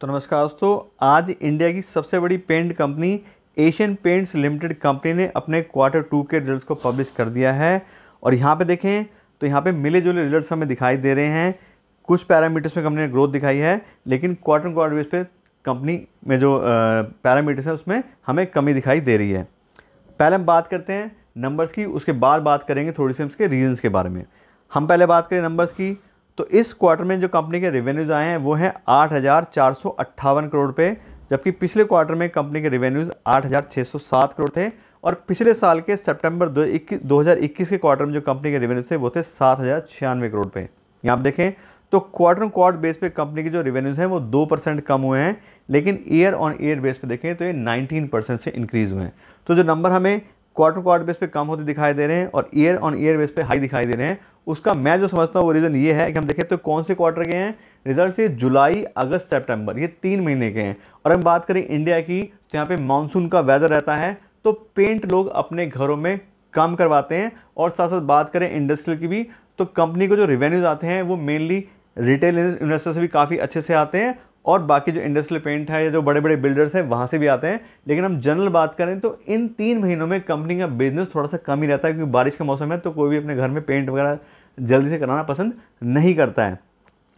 तो नमस्कार दोस्तों आज इंडिया की सबसे बड़ी paint company Asian Paints limited company ने अपने क्वार्टर टू के रिजल्ट्स को पब्लिश कर दिया है और यहाँ पे देखें तो यहाँ पे मिले जुले रिजल्ट्स हमें दिखाई दे रहे हैं कुछ पैरामीटर्स में कंपनी ने ग्रोथ दिखाई है लेकिन क्वार्टर क्वार्टर बेस पे कंपनी में जो पैरामीटर्स हैं उसमें हमें कमी दिखाई दे रही है पहले हम बात करते हैं नंबर्स की उसके बाद बात करेंगे थोड़ी सी उसके रीजन्स के बारे में हम पहले बात करें नंबर्स की तो इस क्वार्टर में जो कंपनी के रेवेन्यूज़ आए हैं वो हैं आठ करोड़ रुपये जबकि पिछले क्वार्टर में कंपनी के रेवेन्यूज़ आठ करोड़ थे और पिछले साल के सितंबर 2021 के क्वार्टर में जो कंपनी के रेवेन्यू थे वो थे सात करोड़ पे यहाँ आप देखें तो क्वार्टर ऑन क्वार्टर बेस पे कंपनी के जो रेवेन्यूज़ हैं वो दो परसेंट कम हुए हैं लेकिन ईयर ऑन ईयर बेस पे देखें तो ये 19 परसेंट से इंक्रीज़ हुए हैं तो जो नंबर हमें क्वार्टर क्वार्टर बेस पे कम होते दिखाई दे रहे हैं और ईयर ऑन ईयर बेस पे हाई दिखाई दे रहे हैं उसका मैं जो समझता हूँ वो रीज़न ये है कि हम देखें तो कौन से क्वार्टर के हैं रिजल्ट ये जुलाई अगस्त सेप्टेम्बर ये तीन महीने के हैं और हम बात करें इंडिया की तो यहाँ पर मानसून का वेदर रहता है तो पेंट लोग अपने घरों में काम करवाते हैं और साथ साथ बात करें इंडस्ट्रियल की भी तो कंपनी को जो रिवेन्यूज आते हैं वो मेनली रिटेल इन्वेस्टर से भी काफ़ी अच्छे से आते हैं और बाकी जो इंडस्ट्रियल पेंट है या जो बड़े बड़े बिल्डर्स हैं वहाँ से भी आते हैं लेकिन हम जनरल बात करें तो इन तीन महीनों में कंपनी का बिजनेस थोड़ा सा कम ही रहता है क्योंकि बारिश का मौसम है तो कोई भी अपने घर में पेंट वगैरह जल्दी से कराना पसंद नहीं करता है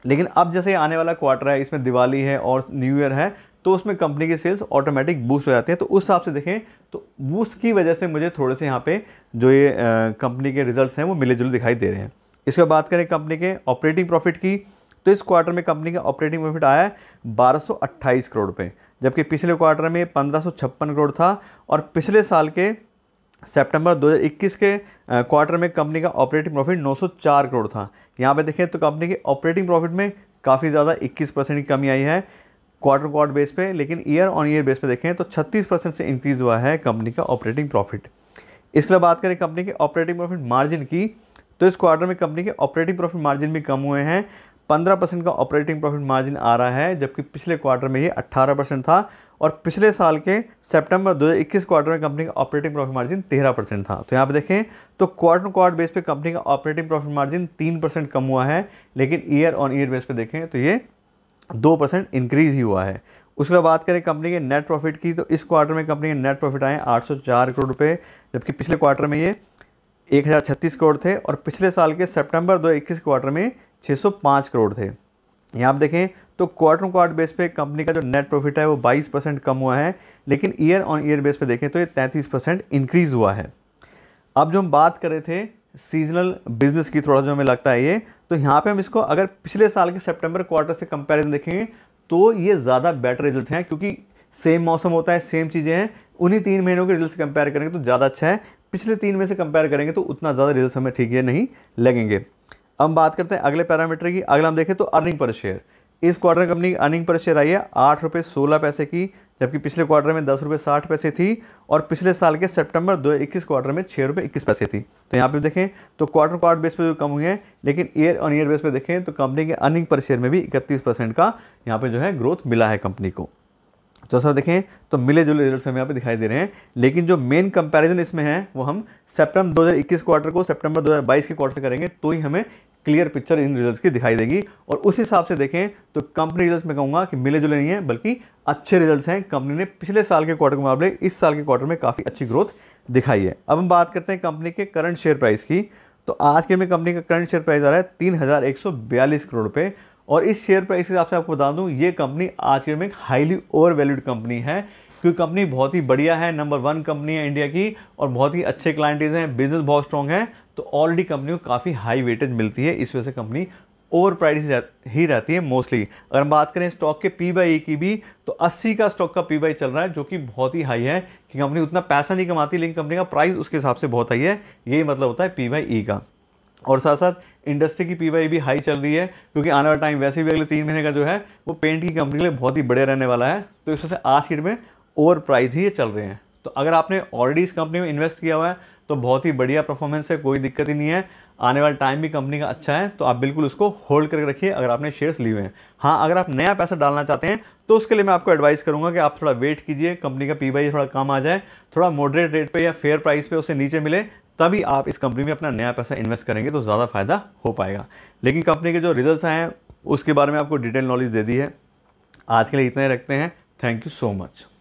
लेकिन अब जैसे आने वाला क्वार्टर है इसमें दिवाली है और न्यू ईयर है तो उसमें कंपनी की सेल्स ऑटोमेटिक बूस्ट हो जाती है तो उस हिसाब से देखें तो उसकी वजह से मुझे थोड़े से यहाँ पे जो ये कंपनी के रिजल्ट्स हैं वो मिले जुले दिखाई दे रहे हैं इसके बाद बात करें कंपनी के ऑपरेटिंग प्रॉफिट की तो इस क्वार्टर में कंपनी का ऑपरेटिंग प्रॉफिट आया है बारह करोड़ पे जबकि पिछले क्वार्टर में पंद्रह करोड़ था और पिछले साल के सेप्टेम्बर 2021 के क्वार्टर में कंपनी का ऑपरेटिंग प्रॉफिट 904 करोड़ था यहाँ पे देखें तो कंपनी के ऑपरेटिंग प्रॉफिट में काफ़ी ज़्यादा 21 परसेंट की कमी आई है क्वार्टर क्वार्टर बेस पे लेकिन ईयर ऑन ईयर बेस पे देखें तो 36 परसेंट से इंक्रीज़ हुआ है कंपनी का ऑपरेटिंग प्रॉफिट इसके अलावा बात करें कंपनी के ऑपरेटिंग प्रॉफिट मार्जिन की तो इस क्वार्टर में कंपनी के ऑपरेटिंग प्रॉफिट मार्जिन भी कम हुए हैं पंद्रह परसेंट का ऑपरेटिंग प्रॉफिट मार्जिन आ रहा है जबकि पिछले क्वार्टर में ये अट्ठारह परसेंट था और पिछले साल के सितंबर 2021 क्वार्टर में कंपनी का ऑपरेटिंग प्रॉफिट मार्जिन 13 परसेंट था तो यहाँ पे देखें तो क्वार्टर क्वार्टर बेस पे कंपनी का ऑपरेटिंग प्रॉफिट मार्जिन तीन परसेंट कम हुआ है लेकिन ईयर ऑन ईयर बेस पर देखें तो ये दो परसेंट इंक्रीज़ ही हुआ है उसके बाद बात करें कंपनी के नेट प्रॉफिट की तो इस क्वार्टर में कंपनी के नेट प्रॉफिट आए आठ करोड़ रुपये जबकि पिछले क्वार्टर में ये एक करोड़ थे और पिछले साल के सेप्टेम्बर दो क्वार्टर में 605 करोड़ थे यहाँ आप देखें तो क्वार्टर क्वार्टर बेस पे कंपनी का जो नेट प्रॉफिट है वो 22 परसेंट कम हुआ है लेकिन ईयर ऑन ईयर बेस पे देखें तो ये 33 परसेंट इंक्रीज़ हुआ है अब जो हम बात कर रहे थे सीजनल बिजनेस की थोड़ा जो हमें लगता है ये तो यहाँ पे हम इसको अगर पिछले साल के सेप्टेम्बर क्वार्टर से कंपेरिजन देखेंगे तो ये ज़्यादा बेटर रिजल्ट हैं क्योंकि सेम मौसम होता है सेम चीज़ें हैं उन्हीं तीन महीनों के रिजल्ट कंपेयर करेंगे तो ज़्यादा अच्छा है पिछले तीन में से कंपेयर करेंगे तो उतना ज़्यादा रिजल्ट हमें ठीक है नहीं लगेंगे हम बात करते हैं अगले पैरामीटर की अगला हम देखें तो अर्निंग पर शेयर इस क्वार्टर कंपनी की अर्निंग पर शेयर आई है आठ रुपये सोलह पैसे की जबकि पिछले क्वार्टर में दस रुपये साठ पैसे थी और पिछले साल के सितंबर दो इक्कीस क्वार्टर में छः रुपये इक्कीस पैसे थी तो यहाँ पे देखें तो क्वार्टर क्वार्टर बेस पे जो कम हुई है लेकिन ईयर ऑन ईयर बेस पे देखें तो कंपनी के अर्निंग पर शेयर में भी इकतीस परसेंट का यहाँ पर जो है ग्रोथ मिला है कंपनी को तो सर देखें तो मिले जुले रिजल्ट हम यहाँ पर दिखाई दे रहे हैं लेकिन जो मेन कंपैरिजन इसमें है वो हम सितंबर 2021 क्वार्टर को सितंबर 2022 के क्वार्टर से करेंगे तो ही हमें क्लियर पिक्चर इन रिजल्ट्स की दिखाई देगी और उस हिसाब से देखें तो कंपनी रिजल्ट्स में कहूँगा कि मिले जुले नहीं है बल्कि अच्छे रिजल्ट्स हैं कंपनी ने पिछले साल के क्वार्टर के मुकाबले इस साल के क्वार्टर में काफ़ी अच्छी ग्रोथ दिखाई है अब हम बात करते हैं कंपनी के करंट शेयर प्राइस की तो आज के में कंपनी का करंट शेयर प्राइस आ रहा है तीन करोड़ रुपये और इस शेयर प्राइस के हिसाब से आपको बता दूं ये कंपनी आज के में एक हाईली ओवर वैल्यूड कंपनी है क्योंकि कंपनी बहुत ही बढ़िया है नंबर वन कंपनी है इंडिया की और बहुत ही अच्छे क्लाइंटीज हैं बिजनेस बहुत स्ट्रॉन्ग है तो ऑलरेडी कंपनी को काफ़ी हाई वेटेज मिलती है इस वजह से कंपनी ओवर प्राइस ही रहती है मोस्टली अगर हम बात करें स्टॉक के पी बाई e की भी तो 80 का स्टॉक का पी बाई e चल रहा है जो कि बहुत ही हाई है कि कंपनी उतना पैसा नहीं कमाती लेकिन कंपनी का प्राइस उसके हिसाब से बहुत हाई है यही मतलब होता है पी बाई e का और साथ साथ इंडस्ट्री की पी भी हाई चल रही है क्योंकि आने वाला टाइम वैसे भी अगले तीन महीने का जो है वो पेंट की कंपनी के लिए बहुत ही बड़े रहने वाला है तो इस वजह से आज की डेट में ओवर प्राइस ही चल रहे हैं तो अगर आपने ऑलरेडी इस कंपनी में इन्वेस्ट किया हुआ है तो बहुत ही बढ़िया परफॉर्मेंस है कोई दिक्कत ही नहीं है आने वाला टाइम भी कंपनी का अच्छा है तो आप बिल्कुल उसको होल्ड करके रखिए अगर आपने शेयर्स लिए हुए हैं हाँ अगर आप नया पैसा डालना चाहते हैं तो उसके लिए मैं आपको एडवाइस करूंगा कि आप थोड़ा वेट कीजिए कंपनी का पी वाई e थोड़ा कम आ जाए थोड़ा मॉडरेट रेट पर या फेयर प्राइस पर उसे नीचे मिले तभी आप इस कंपनी में अपना नया पैसा इन्वेस्ट करेंगे तो ज़्यादा फायदा हो पाएगा लेकिन कंपनी के जो रिजल्ट आए हैं उसके बारे में आपको डिटेल नॉलेज दे दी है आज के लिए इतना ही रखते हैं थैंक यू सो मच